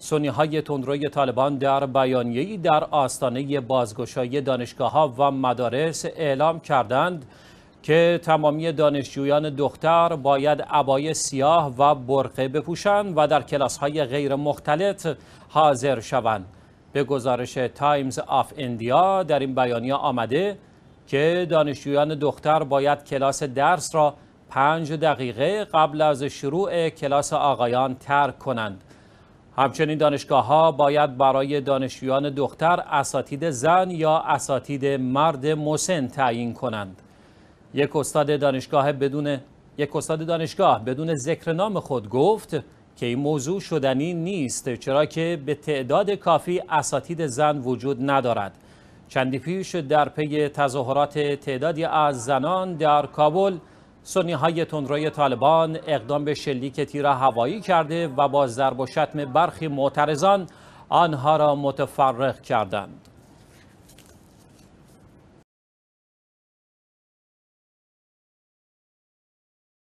سنی های تندروی طالبان در بیانیه‌ای در آستانه بازگشایی دانشگاه ها و مدارس اعلام کردند که تمامی دانشجویان دختر باید عبای سیاه و برقه بپوشند و در کلاس های غیر مختلط حاضر شوند. به گزارش تایمز آف اندیا در این بیانیه آمده که دانشجویان دختر باید کلاس درس را پنج دقیقه قبل از شروع کلاس آقایان ترک کنند. همچنین دانشگاه ها باید برای دانشجویان دختر اساتید زن یا اساتید مرد مسن تعیین کنند. یک استاد دانشگاه بدون یک استاد دانشگاه بدون ذکر نام خود گفت که این موضوع شدنی نیست چرا که به تعداد کافی اساتید زن وجود ندارد. چندی پیش در پی تظاهرات تعدادی از زنان در کابل سنی های تندروی طالبان اقدام به شلیک تیر هوایی کرده و با ضرب و شتم برخی معترضان آنها را متفرق کردند.